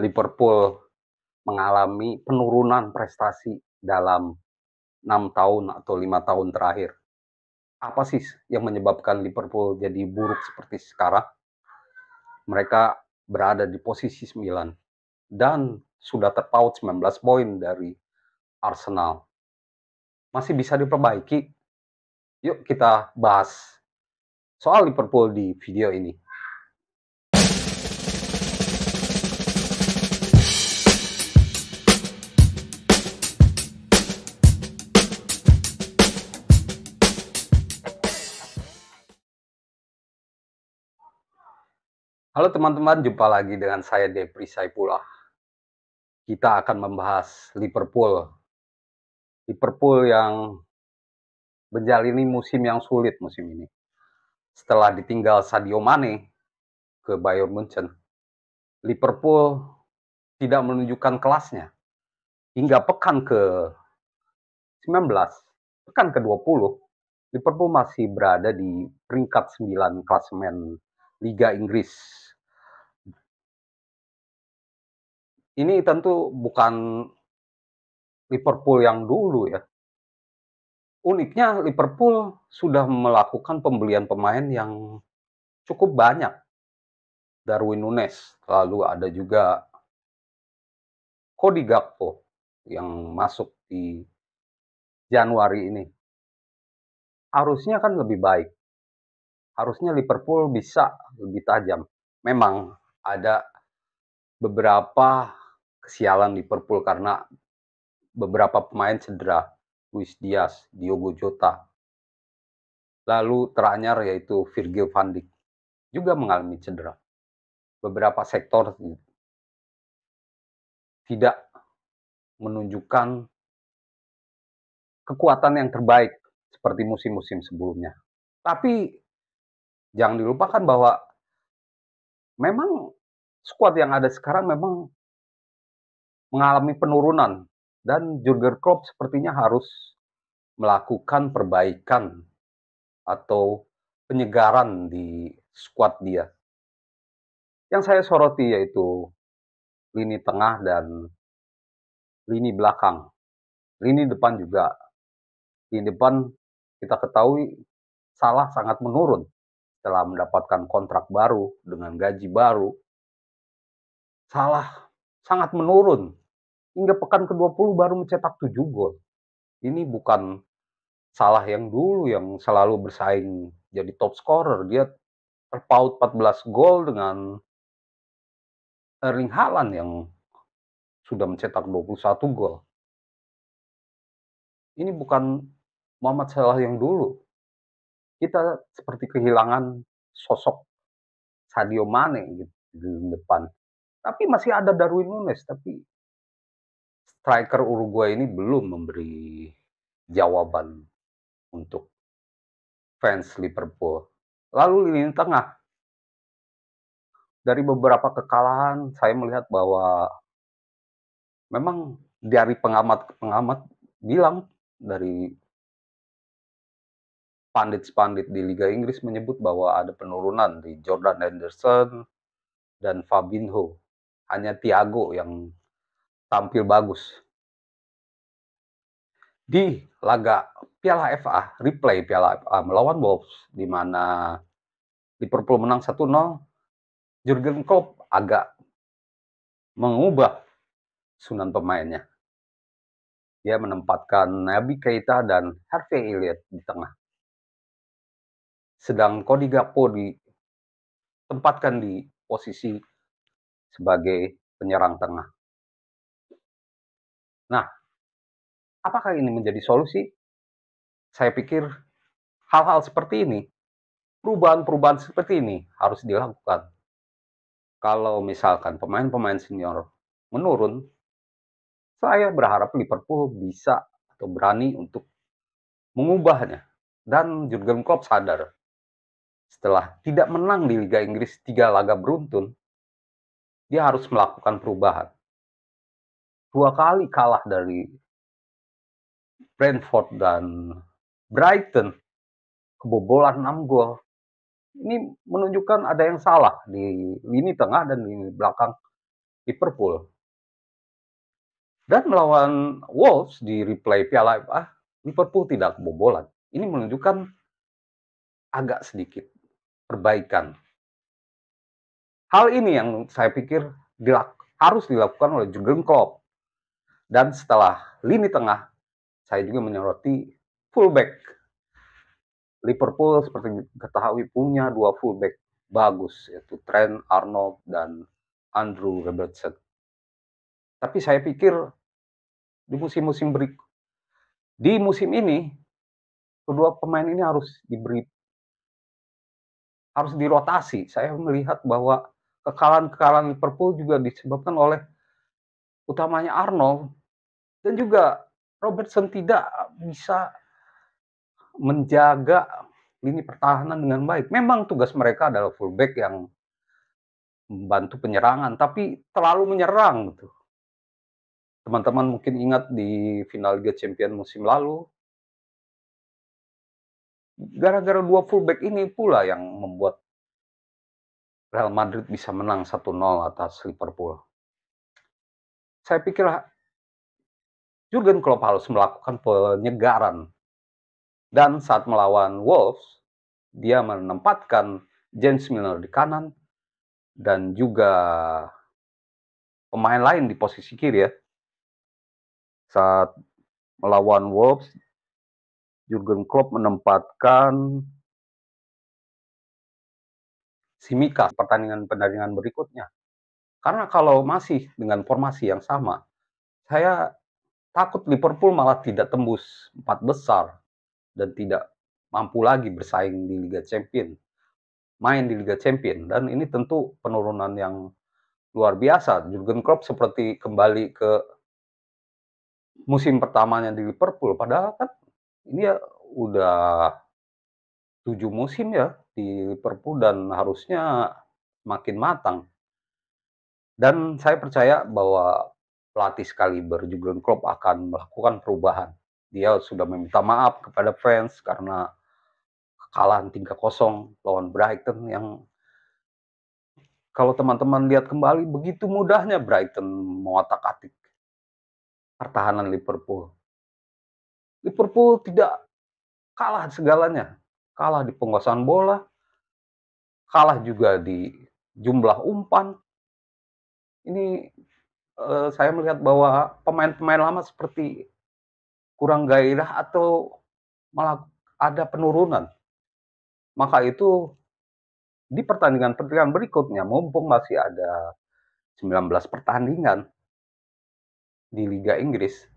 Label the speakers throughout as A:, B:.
A: Liverpool mengalami penurunan prestasi dalam enam tahun atau lima tahun terakhir. Apa sih yang menyebabkan Liverpool jadi buruk seperti sekarang? Mereka berada di posisi 9 dan sudah terpaut 19 poin dari Arsenal. Masih bisa diperbaiki. Yuk kita bahas soal Liverpool di video ini. Halo teman-teman, jumpa lagi dengan saya Depri Saipula. Kita akan membahas Liverpool. Liverpool yang menjalani musim yang sulit musim ini. Setelah ditinggal Sadio Mane ke Bayern Munchen, Liverpool tidak menunjukkan kelasnya. Hingga pekan ke 19, pekan ke 20, Liverpool masih berada di peringkat 9 klasemen Liga Inggris Ini tentu bukan Liverpool yang dulu ya. Uniknya Liverpool sudah melakukan pembelian pemain yang cukup banyak. Darwin Nunes, lalu ada juga Cody Gakpo yang masuk di Januari ini. Harusnya kan lebih baik. Harusnya Liverpool bisa lebih tajam. Memang ada beberapa kesialan Liverpool karena beberapa pemain cedera, Luis Diaz, Diogo Jota. Lalu teranyar yaitu Virgil van Dijk juga mengalami cedera. Beberapa sektor tidak menunjukkan kekuatan yang terbaik seperti musim-musim sebelumnya. Tapi jangan dilupakan bahwa memang skuad yang ada sekarang memang mengalami penurunan dan Jurgen Klopp sepertinya harus melakukan perbaikan atau penyegaran di skuad dia. Yang saya soroti yaitu lini tengah dan lini belakang. Lini depan juga. Lini depan kita ketahui salah sangat menurun setelah mendapatkan kontrak baru dengan gaji baru. Salah sangat menurun hingga pekan ke-20 baru mencetak 7 gol. Ini bukan salah yang dulu yang selalu bersaing jadi top scorer. Dia terpaut 14 gol dengan Erling Haaland yang sudah mencetak 21 gol. Ini bukan Muhammad Salah yang dulu. Kita seperti kehilangan sosok Sadio Mane gitu di depan. Tapi masih ada Darwin Nunes, tapi striker Uruguay ini belum memberi jawaban untuk fans Liverpool. Lalu lini tengah. Dari beberapa kekalahan saya melihat bahwa memang dari pengamat-pengamat bilang dari pandit-pandit di Liga Inggris menyebut bahwa ada penurunan di Jordan Henderson dan Fabinho. Hanya Thiago yang tampil bagus. Di laga Piala FA, replay Piala FA melawan Wolves di mana Liverpool menang 1-0, Jurgen Klopp agak mengubah sunan pemainnya. Dia menempatkan Nabi Keita dan Harvey Elliott di tengah. Sedang Cody Gakpo ditempatkan di posisi sebagai penyerang tengah. Nah, apakah ini menjadi solusi? Saya pikir hal-hal seperti ini, perubahan-perubahan seperti ini harus dilakukan. Kalau misalkan pemain-pemain senior menurun, saya berharap Liverpool bisa atau berani untuk mengubahnya. Dan Jurgen Klopp sadar setelah tidak menang di Liga Inggris tiga laga beruntun, dia harus melakukan perubahan dua kali kalah dari Brentford dan Brighton kebobolan 6 gol. Ini menunjukkan ada yang salah di lini tengah dan lini belakang Liverpool. Dan melawan Wolves di replay Piala FA, Liverpool tidak kebobolan. Ini menunjukkan agak sedikit perbaikan. Hal ini yang saya pikir dilak harus dilakukan oleh Jurgen Klopp dan setelah lini tengah, saya juga menyoroti fullback. Liverpool seperti ketahui punya dua fullback bagus, yaitu Trent Arnold dan Andrew Robertson. Tapi saya pikir di musim-musim berikut, di musim ini kedua pemain ini harus diberi harus dirotasi. Saya melihat bahwa kekalahan-kekalahan Liverpool juga disebabkan oleh utamanya Arnold dan juga Robertson tidak bisa menjaga lini pertahanan dengan baik. Memang tugas mereka adalah fullback yang membantu penyerangan, tapi terlalu menyerang gitu. Teman-teman mungkin ingat di final Liga Champion musim lalu, gara-gara dua fullback ini pula yang membuat Real Madrid bisa menang 1-0 atas Liverpool. Saya pikir Jurgen Klopp harus melakukan penyegaran. Dan saat melawan Wolves, dia menempatkan James Milner di kanan dan juga pemain lain di posisi kiri ya. Saat melawan Wolves, Jurgen Klopp menempatkan Simika pertandingan-pertandingan berikutnya. Karena kalau masih dengan formasi yang sama, saya takut Liverpool malah tidak tembus empat besar dan tidak mampu lagi bersaing di Liga Champion, main di Liga Champion dan ini tentu penurunan yang luar biasa. Jurgen Klopp seperti kembali ke musim pertamanya di Liverpool padahal kan ini ya udah tujuh musim ya di Liverpool dan harusnya makin matang. Dan saya percaya bahwa pelatih sekaliber Jurgen Klopp akan melakukan perubahan. Dia sudah meminta maaf kepada fans karena kekalahan 3-0 lawan Brighton yang kalau teman-teman lihat kembali begitu mudahnya Brighton mengotak-atik pertahanan Liverpool. Liverpool tidak kalah segalanya. Kalah di penguasaan bola, kalah juga di jumlah umpan. Ini Eh, saya melihat bahwa pemain-pemain lama seperti kurang gairah atau malah ada penurunan. Maka itu di pertandingan-pertandingan berikutnya mumpung masih ada 19 pertandingan di Liga Inggris,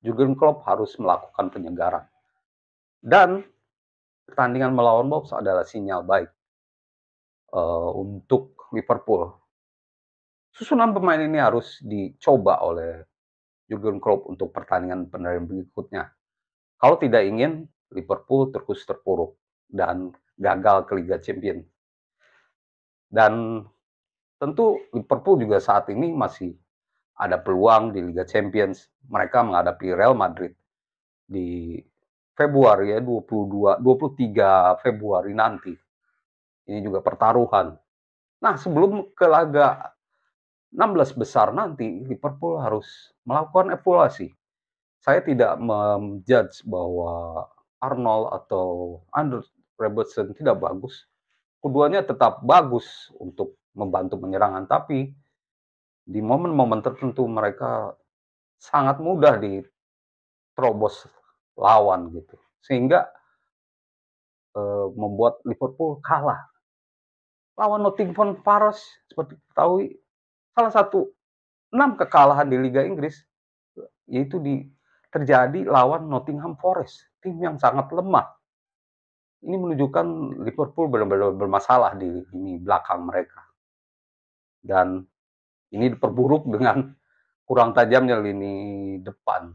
A: Jurgen Klopp harus melakukan penyegaran. Dan pertandingan melawan Wolves adalah sinyal baik uh, untuk Liverpool Susunan pemain ini harus dicoba oleh Jurgen Klopp untuk pertandingan pertandingan berikutnya. Kalau tidak ingin, Liverpool terus terpuruk dan gagal ke Liga Champions. Dan tentu Liverpool juga saat ini masih ada peluang di Liga Champions. Mereka menghadapi Real Madrid di Februari ya 22 23 Februari nanti. Ini juga pertaruhan. Nah, sebelum ke laga 16 besar nanti Liverpool harus melakukan evaluasi. Saya tidak menjudge bahwa Arnold atau Andrew Robertson tidak bagus. Keduanya tetap bagus untuk membantu penyerangan, tapi di momen-momen tertentu mereka sangat mudah diterobos lawan gitu. Sehingga e, membuat Liverpool kalah. Lawan Nottingham Forest seperti ketahui salah satu enam kekalahan di Liga Inggris yaitu di terjadi lawan Nottingham Forest, tim yang sangat lemah. Ini menunjukkan Liverpool benar-benar bermasalah di ini belakang mereka. Dan ini diperburuk dengan kurang tajamnya lini depan.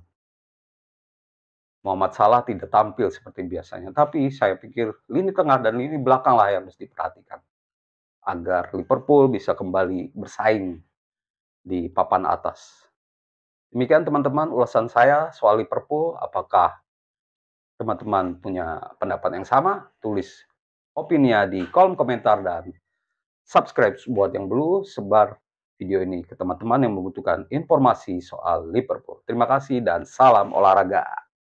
A: Muhammad Salah tidak tampil seperti biasanya, tapi saya pikir lini tengah dan lini belakang lah yang harus diperhatikan agar Liverpool bisa kembali bersaing di papan atas. Demikian teman-teman ulasan saya soal Liverpool. Apakah teman-teman punya pendapat yang sama? Tulis opini di kolom komentar dan subscribe buat yang belum. Sebar video ini ke teman-teman yang membutuhkan informasi soal Liverpool. Terima kasih dan salam olahraga.